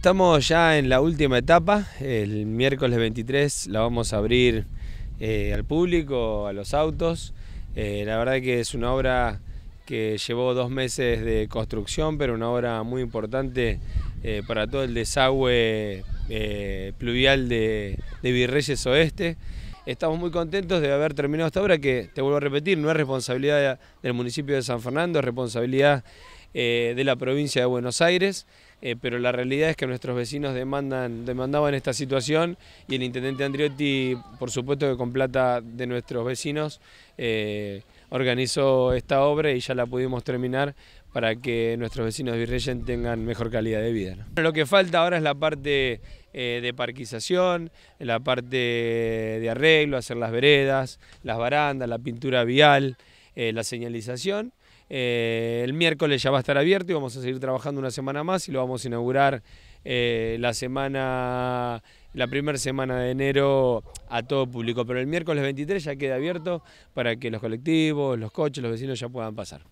Estamos ya en la última etapa, el miércoles 23 la vamos a abrir eh, al público, a los autos. Eh, la verdad que es una obra que llevó dos meses de construcción, pero una obra muy importante eh, para todo el desagüe pluvial de, de Virreyes Oeste. Estamos muy contentos de haber terminado esta obra que, te vuelvo a repetir, no es responsabilidad del municipio de San Fernando, es responsabilidad eh, de la provincia de Buenos Aires, eh, pero la realidad es que nuestros vecinos demandan, demandaban esta situación y el intendente Andriotti, por supuesto que con plata de nuestros vecinos, eh, organizó esta obra y ya la pudimos terminar para que nuestros vecinos de Virreyen tengan mejor calidad de vida. Lo que falta ahora es la parte de parquización, la parte de arreglo, hacer las veredas, las barandas, la pintura vial, la señalización eh, el miércoles ya va a estar abierto y vamos a seguir trabajando una semana más y lo vamos a inaugurar eh, la semana, la primera semana de enero a todo público. Pero el miércoles 23 ya queda abierto para que los colectivos, los coches, los vecinos ya puedan pasar.